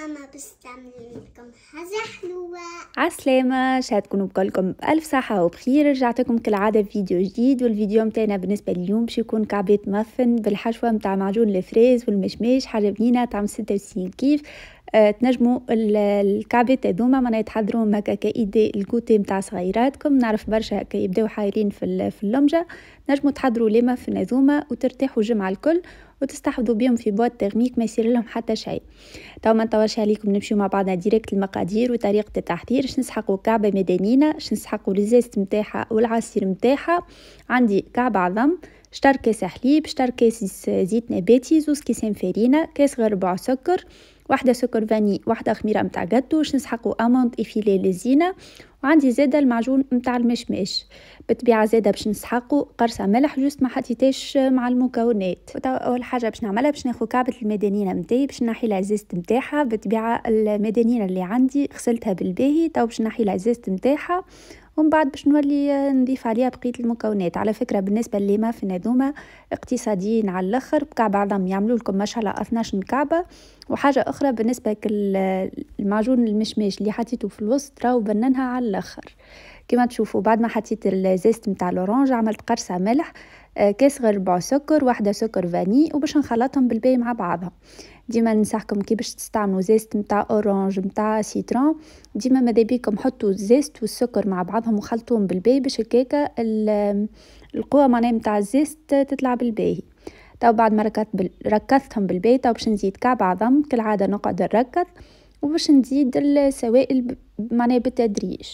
ماما بستعمل لكم حاجة حلوة عسلامة شهد تكونوا بكلكم بألف صحة وبخير رجعتكم كالعادة في فيديو جديد والفيديو نتاعنا بالنسبة لليوم باش يكون كعبة مافن بالحشوة نتاع معجون الفريز والمشمش حاجة بنينة طعم 66 كيف آه تنجموا الكعبات هذوما معناها تحضروهم هكا كايدي الكوتي نتاع صغيراتكم نعرف برشا هكا يبداو حايرين في في اللمجه تنجموا تحضروا لما في هذوما وترتاحوا الجمعه الكل وتستحضوا بهم في بواط تغميك ما يصير لهم حتى شيء تو ما برشا عليكم نمشيو مع بعضنا ديريكت المقادير وطريقه التحضير باش نسحقوا كعبه ميدانينا باش نسحقوا الزيست نتاعها والعصير نتاعها عندي كعبه عظم شطر كاس حليب شطر كاس زيت نباتي زوز كيسين فرينه كاس ربع سكر واحده سكر فاني واحده خميره متاع جاتو باش نسحقوا اموند افيلي لزينه وعندي زادة المعجون متاع المشماش بالطبيعة زادة باش نسحقو قرصة ملح جوست ما حطيتاش مع المكونات أول حاجة باش نعملها باش ناخد كعبة المدنينة متاعي باش نحي العزيزت متاعها بالطبيعة المدنينة اللي عندي غسلتها بالباهي تو باش نحي العزيزت متاعها ومن بعد باش نولي نضيف عليها بقيه المكونات على فكره بالنسبه ما في نادومة اقتصاديين على الاخر بكعب عظم يعملوا لكم ما شاء الله 12 كعبه وحاجه اخرى بالنسبه للمعجون المشماش اللي حطيته في الوسط راهو بننها على الاخر كما تشوفوا بعد ما حطيت الزيست نتاع لورانج عملت قرصه ملح آه، كاس ربع سكر واحده سكر فاني وباش نخلطهم بالباي مع بعضهم ديما ننصحكم كي باش تستعملوا زيست نتاع اورانج نتاع سيترون ديما ماذا بيكم حطوا الزيست والسكر مع بعضهم وخلطوهم بالباي باش هكاكا القوه معناها نتاع الزيست تطلع بالباهي تو بعد ما ركضت بال... ركضتهم بالباي تو باش نزيد كعب عظم كالعاده نقعد نركض وباش نزيد السوائل معناها بالتدريج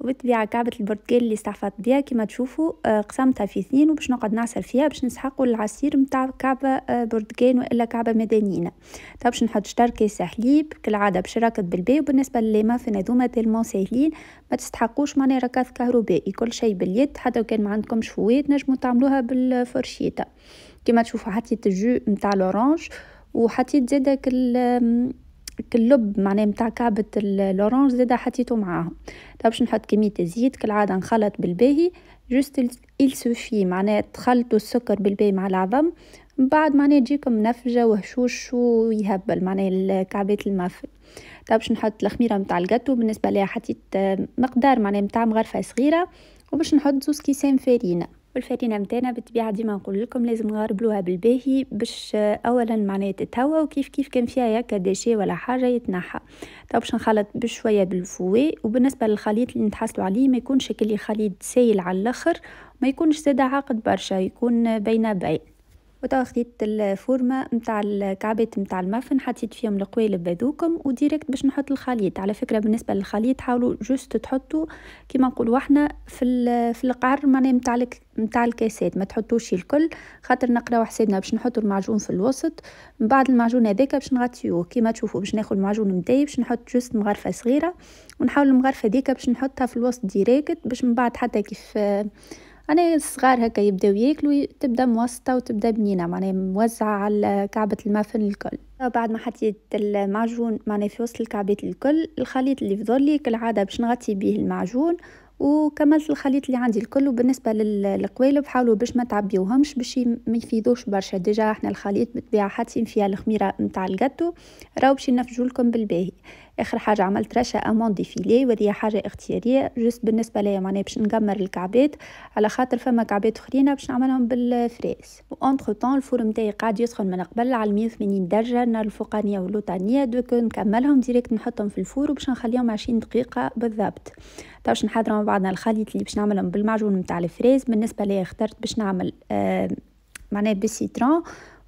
وبالطبيعة كعبة البرتقال اللي استعفت بها كما تشوفوا آه، قسمتها في اثنين وباش نقعد نعصر فيها باش نسحقوا العصير متاع كعبة آه، برتقال والا كعبة مدنينة طب باش نحط شطر كيس حليب كالعادة باش راكد بالبي وبالنسبة في هذوما تلمون سهلين ما تستحقوش معناها ركاز كهربائي كل شيء باليد حتى وكان ما عندكمش فويت نجموا تعملوها بالفرشيطة كما تشوفوا حطيت الجو متاع لورانج وحطيت زادك اللب معناه متاع كعبة اللورانج زادا حطيته معاهم توا طيب باش نحط كمية الزيت كالعادة نخلط بالباهي جوست إل سوفي معناه تخلطوا السكر بالباهي مع العظم من بعد معناه تجيكم نفجة وهشوش ويهبل معناه الكعبات المافل توا طيب باش نحط الخميرة متاع الجاتو بالنسبة ليها حطيت مقدار معناه متاع مغرفة صغيرة وباش نحط زوز كيسان فارينه والفرينه متاعنا بالطبيعه ديما نقول لكم لازم نغربلوها بالباهي باش اولا معناها تتهوى وكيف كيف كان فيها هكا داشي ولا حاجه يتنحى طب باش نخلط بشويه بالفوي وبالنسبه للخليط اللي نتحصلوا عليه ما يكونش كلي خليط سايل على الاخر ما يكونش زاد عاقد برشا يكون بين بين وتو خديت الفورمه نتاع الكعبات نتاع المافن حطيت فيهم القوالب هذوكم وديريكت باش نحط الخليط على فكره بالنسبه للخليط حاولوا جوست تحطوا كيما نقولوا احنا في في القعر معناها نتاع نتاع الكاسات ما تحطوش الكل خاطر نقراو حسابنا باش نحطوا المعجون في الوسط من بعد المعجون هذاك باش نغطيوه كيما تشوفوا باش ناخذ المعجون نتاعي باش نحط جوست مغرفه صغيره ونحاول المغرفه هذيك باش نحطها في الوسط ديريكت باش من بعد حتى كيف معناها الصغار هكا يبداو ياكلوا تبدا موسطه وتبدا بنينه معناها موزعه على كعبه المافن الكل بعد ما حطيت المعجون معناها في وسط الكعبات الكل الخليط اللي فضل لي كالعاده باش نغطي به المعجون وكملت الخليط اللي عندي الكل وبالنسبه للقوالب حاولوا باش ما تعبيوهمش باش ما يفيدوش برشا ديجا احنا الخليط بالطبيعه حاطين فيها الخميره متاع الجاتو راهو باش ينفجولكم بالباهي اخر حاجه عملت رشا امون ديفيلي وهذه حاجه اختياريه جست بالنسبه ليا معناها باش نقمر الكعبات على خاطر فما كعبات اخرين باش نعملهم بالفراس اونتر طون الفرن نتاعي قاعد يسخن من قبل على 180 درجه النار الفوقانيه واللوطانيه دوك نكملهم ديريكت نحطهم في الفور وباش نخليهم 20 دقيقه بالضبط تو باش نحضروا مع بعضنا الخليط اللي باش نعملهم بالمعجون نتاع الفريز بالنسبه ليا اخترت باش نعمل آه معناه بالسيترون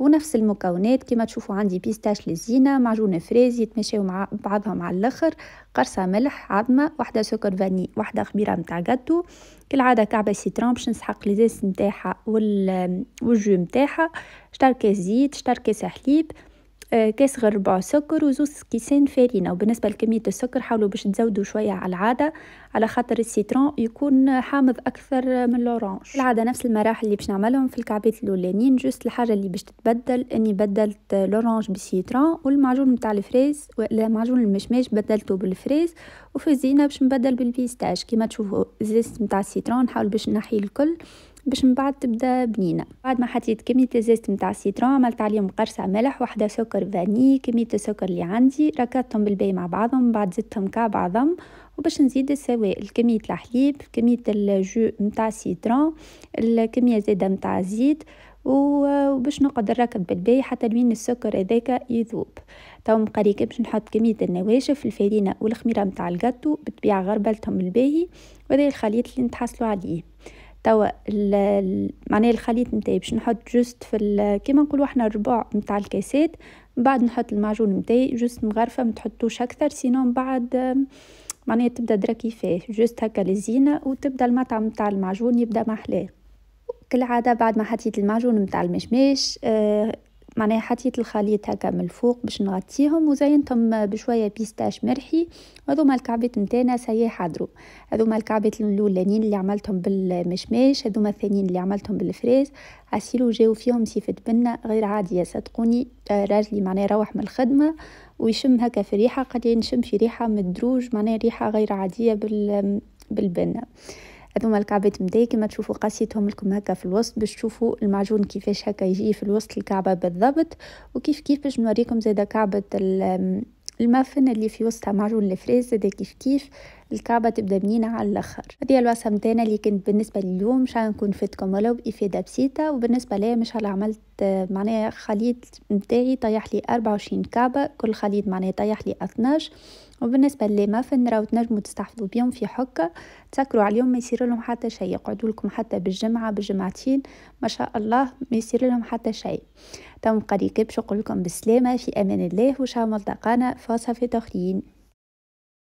ونفس المكونات كما تشوفوا عندي بيستاش للزينة معجون فريز يتمشاو مع بعضهم على الاخر قرصة ملح عظمة واحدة سكر فاني واحدة خميرة متاع جاتو كالعادة كعبة سيترون باش نسحق لزيس متاعها والجو متاعها شطر كاس زيت شطر كاس حليب آه، كاس ربع سكر وزوز كيسان فارينة وبالنسبة لكمية السكر حاولوا باش تزودوا شوية على العادة على خاطر السيترون يكون حامض أكثر من الأورانج العادة نفس المراحل اللي باش نعملهم في الكعبات الأولانيين جوست الحاجة اللي باش تتبدل أني بدلت الأورانج بالسيترون والمعجون متاع الفريز ولا معجون المشماش بدلته بالفريز وفي الزينة باش نبدل بالبيستاش كيما تشوفوا زيست متاع السيترون نحاول باش نحي الكل باش من بعد تبدا بنينه بعد ما حطيت كميه الزيت نتاع السيترون عملت عليهم قرصه ملح وحده سكر فاني كميه السكر اللي عندي ركضتهم بالباي مع بعضهم من بعد زدتهم كاع بعضهم وباش نزيد السوائل كميه الحليب كميه الجو نتاع السيترون الكميه زاده نتاع الزيت وباش نقعد نركب بالباي حتى لوين السكر هذاك يذوب تو مقريكه باش نحط كميه النواشف الفارينه والخميره نتاع الجاتو بالطبيعه غربلتهم الباهي وهذا الخليط اللي نتحصلوا عليه توا معناها الخليط نتاعي باش نحط جوست في كيما نقولوا احنا الربع نتاع الكاسات بعد نحط المعجون نتاعي جوست مغرفه ما تحطوش اكثر سينون بعد معناها تبدا دراكي فيه جوست هكا لزينه وتبدا المطعم نتاع المعجون يبدا محلاه كالعادة بعد ما حطيت المعجون نتاع المشماش آه، معناها حطيت الخليط هكا من الفوق باش نغطيهم وزينتهم بشويه بيستاش مرحي هذوما الكعبات نتاعنا سيا حضروا هذوما الكعبات الاولانيين اللي عملتهم بالمشماش هذوما الثانيين اللي عملتهم بالفريز عسيلو جاو فيهم سيفة بنة غير عادية صدقوني آه، راجلي معناه روح من الخدمة ويشم هكا في ريحة قد نشم في ريحة مدروج معناها معناه ريحة غير عادية بال بالبنة هذوما الكعبات مداي كما تشوفوا قاسيتهم لكم هكا في الوسط باش تشوفوا المعجون كيفاش هكا يجي في الوسط الكعبه بالضبط وكيف كيف باش نوريكم زيدا كعبه المافن اللي في وسطها معجون الفريز هذا كيف كيف الكعبة تبدا بنينة على الآخر هذه الوصفة متاعنا اللي كنت بالنسبة لليوم مش نكون فاتكم ولو بإفادة بسيطة وبالنسبة ليا مش عملت معناها خليط متاعي طيح لي 24 كعبة كل خليط معناها طيح لي 12 وبالنسبه اللي ما فنراو تنجموا تستحفظوا بيهم في حكه تسكروا عليهم ما يصير لهم حتى شيء يقعدوا لكم حتى بالجمعه بالجمعتين ما شاء الله ما يصير لهم حتى شيء تم قريب شو لكم بالسلامه في امان الله وشاء ملتقانا في وصفه اخرين